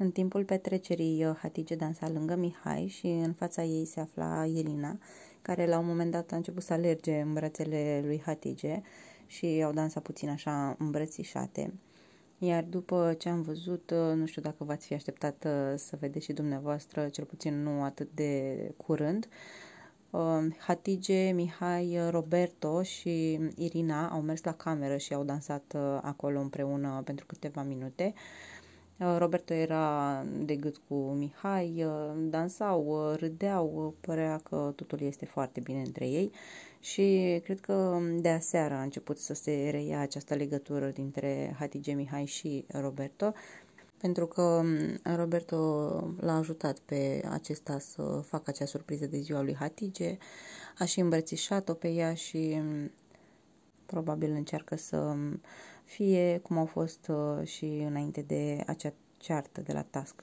În timpul petrecerii, uh, Hatice dansa lângă Mihai și în fața ei se afla Elina, care la un moment dat a început să alerge în brațele lui Hatice și au dansat puțin așa îmbrățișate. Iar după ce am văzut, uh, nu știu dacă v-ați fi așteptat uh, să vedeți și dumneavoastră, cel puțin nu atât de curând, Hatige, Mihai, Roberto și Irina au mers la cameră și au dansat acolo împreună pentru câteva minute. Uh, Uh, Roberto era de gât cu Mihai, uh, dansau, uh, râdeau, părea că totul este foarte bine între ei și cred că de aseară a început să se reia această legătură dintre Hatice Mihai și Roberto, pentru că um, Roberto l-a ajutat pe acesta să facă acea surpriză de ziua lui Hatice, a și îmbrățișat-o pe ea și um, probabil încearcă să um, fie cum au fost uh, și înainte de acea ceartă de la task.